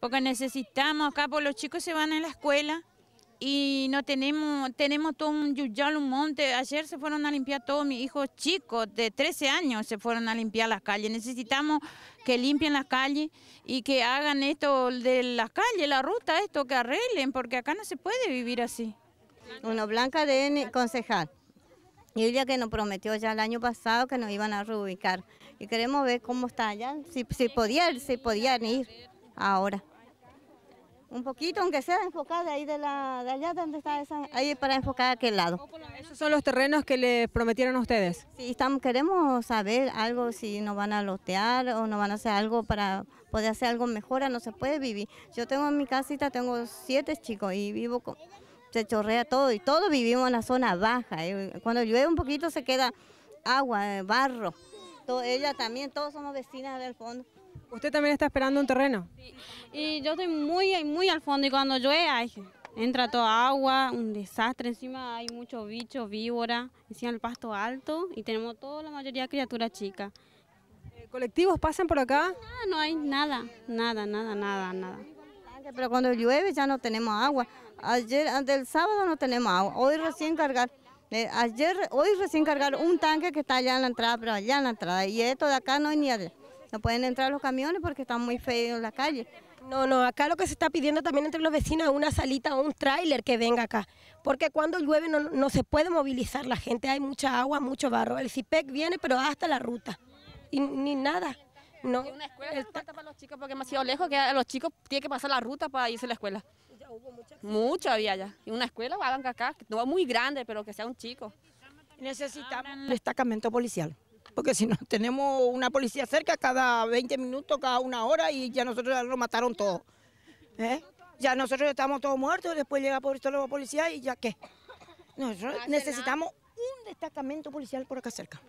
Porque necesitamos, acá por pues, los chicos se van a la escuela y no tenemos, tenemos todo un yuyal, un monte. Ayer se fueron a limpiar todos mis hijos chicos de 13 años, se fueron a limpiar las calles. Necesitamos que limpien las calles y que hagan esto de las calles, la ruta, esto, que arreglen, porque acá no se puede vivir así. uno Blanca de N, concejal ella que nos prometió ya el año pasado que nos iban a reubicar. Y queremos ver cómo está allá, si, si podían, si podían ir ahora. Un poquito, aunque sea enfocada ahí de, la, de allá donde está esa, ahí para enfocar a aquel lado. ¿Esos son los terrenos que les prometieron a ustedes? Sí, estamos, queremos saber algo, si nos van a lotear o nos van a hacer algo para poder hacer algo mejor, no se puede vivir. Yo tengo en mi casita, tengo siete chicos y vivo con se chorrea todo y todos vivimos en la zona baja. Eh, cuando llueve un poquito se queda agua, eh, barro. ella también, todos somos vecinas del fondo. ¿Usted también está esperando un terreno? Sí. Y yo estoy muy, muy al fondo y cuando llueve entra toda agua, un desastre. Encima hay muchos bichos, víboras, encima el pasto alto y tenemos toda la mayoría de criaturas chicas. Eh, ¿Colectivos pasan por acá? No, no hay nada, nada, nada, nada, nada. Pero cuando llueve ya no tenemos agua. Ayer, ah, del sábado no tenemos agua. Hoy recién cargar. Eh, ayer, hoy recién cargar un tanque que está allá en la entrada, pero allá en la entrada. Y esto de acá no hay ni allá. No pueden entrar los camiones porque están muy feos en la calle. No, no, acá lo que se está pidiendo también entre los vecinos es una salita o un tráiler que venga acá, porque cuando llueve no, no, se puede movilizar la gente, hay mucha agua, mucho barro, el CIPEC viene pero hasta la ruta y ni nada. No. una escuela falta para los chicos porque es demasiado lejos, que a los chicos tiene que pasar la ruta para irse a la escuela. Ya mucha. había ya. Y una escuela, hagan acá, no va muy grande, pero que sea un chico. Necesitamos un destacamento policial porque si no tenemos una policía cerca cada 20 minutos, cada una hora y ya nosotros ya lo mataron todo. ¿Eh? Ya nosotros estamos todos muertos, después llega por esto la policía y ya qué. Nosotros necesitamos un destacamento policial por acá cerca.